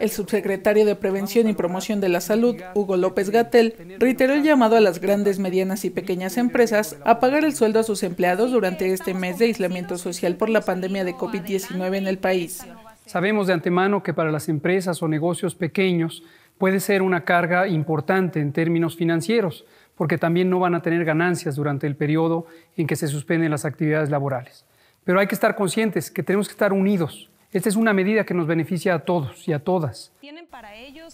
El subsecretario de Prevención y Promoción de la Salud, Hugo López Gatel, reiteró el llamado a las grandes, medianas y pequeñas empresas a pagar el sueldo a sus empleados durante este mes de aislamiento social por la pandemia de COVID-19 en el país. Sabemos de antemano que para las empresas o negocios pequeños puede ser una carga importante en términos financieros, porque también no van a tener ganancias durante el periodo en que se suspenden las actividades laborales. Pero hay que estar conscientes que tenemos que estar unidos esta es una medida que nos beneficia a todos y a todas.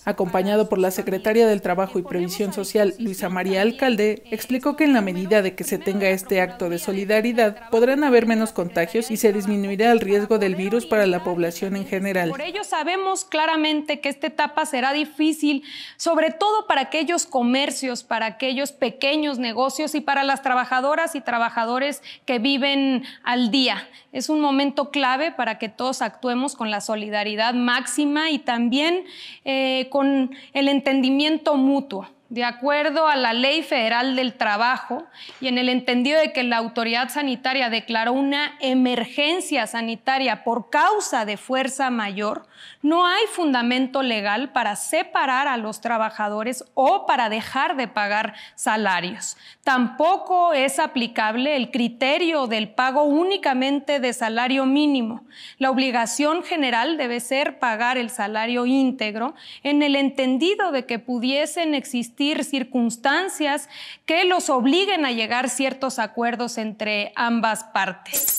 Acompañado por la secretaria del Trabajo y Previsión Social, Luisa María Alcalde, este explicó que en la medida de que se tenga este acto de solidaridad, podrán haber menos contagios y se disminuirá el riesgo del virus para la población en general. Por ello sabemos claramente que esta etapa será difícil, sobre todo para aquellos comercios, para aquellos pequeños negocios y para las trabajadoras y trabajadores que viven al día. Es un momento clave para que todos actúen con la solidaridad máxima y también eh, con el entendimiento mutuo de acuerdo a la Ley Federal del Trabajo y en el entendido de que la autoridad sanitaria declaró una emergencia sanitaria por causa de fuerza mayor, no hay fundamento legal para separar a los trabajadores o para dejar de pagar salarios. Tampoco es aplicable el criterio del pago únicamente de salario mínimo. La obligación general debe ser pagar el salario íntegro en el entendido de que pudiesen existir circunstancias que los obliguen a llegar ciertos acuerdos entre ambas partes.